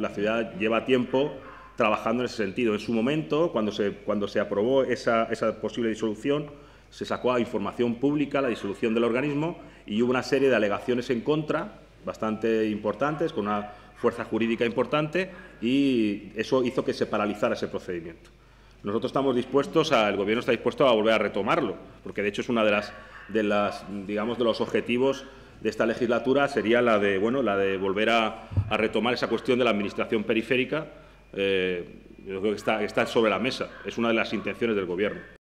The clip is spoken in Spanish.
la ciudad lleva tiempo trabajando en ese sentido. En su momento, cuando se, cuando se aprobó esa, esa posible disolución, se sacó a información pública la disolución del organismo y hubo una serie de alegaciones en contra, bastante importantes, con una fuerza jurídica importante, y eso hizo que se paralizara ese procedimiento. Nosotros estamos dispuestos, el Gobierno está dispuesto a volver a retomarlo, porque de hecho es una de las, de las de los objetivos de esta legislatura sería la de, bueno, la de volver a, a retomar esa cuestión de la administración periférica, eh, yo creo que está sobre la mesa, es una de las intenciones del Gobierno.